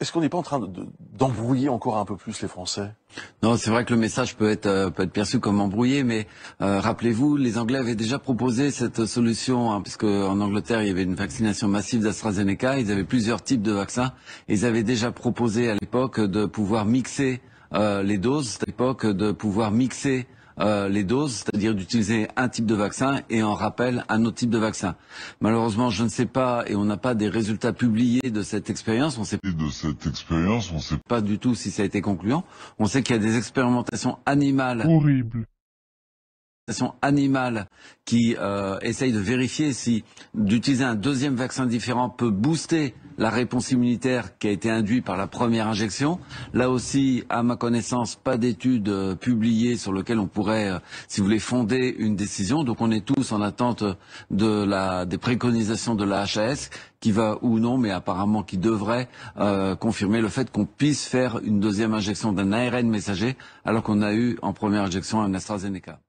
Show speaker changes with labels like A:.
A: Est-ce qu'on n'est pas en train d'embrouiller encore un peu plus les
B: Français Non, c'est vrai que le message peut être, euh, perçu comme embrouillé, mais euh, rappelez-vous, les Anglais avaient déjà proposé cette solution, hein, puisque en Angleterre, il y avait une vaccination massive d'AstraZeneca, ils avaient plusieurs types de vaccins, et ils avaient déjà proposé à l'époque de pouvoir mixer euh, les doses, à l'époque de pouvoir mixer euh, les doses, c'est-à-dire d'utiliser un type de vaccin et en rappel un autre type de vaccin. Malheureusement, je ne sais pas et on n'a pas des résultats publiés de cette expérience. On sait de cette expérience, on sait pas du tout si ça a été concluant. On sait qu'il y a des expérimentations animales horribles animale qui euh, essaye de vérifier si d'utiliser un deuxième vaccin différent peut booster la réponse immunitaire qui a été induite par la première injection. Là aussi, à ma connaissance, pas d'études euh, publiées sur lequel on pourrait, euh, si vous voulez, fonder une décision. Donc on est tous en attente de la, des préconisations de la HAS qui va ou non, mais apparemment qui devrait confirmer le fait qu'on puisse faire une deuxième injection d'un ARN messager alors qu'on a eu en première injection un AstraZeneca.